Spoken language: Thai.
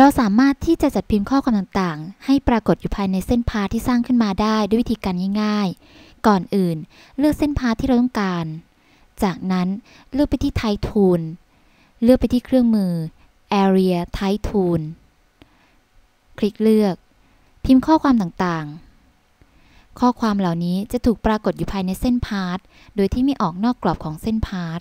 เราสามารถที่จะจัดพิมพ์ข้อความต่างๆ ให้ปรากฏอยู่ภายในเส้นพาที่สร้างขึ้นมาได้ด้วยวิธีการง่าย ๆ ก่อนอื่นเลือกเส้นพาที่เราต้องการ จากนั้นเลือกไปที่ t ททูล o เลือกไปที่เครื่องมือ Area Type Tool คลิกเลือก พิมพ์ข้อความต่างๆ ข้อความเหล่านี้จะถูกปรากฏอยู่ภายในเส้นพาร์ทโดยที่ไม่ออกนอกกรอบของเส้นพาร์ท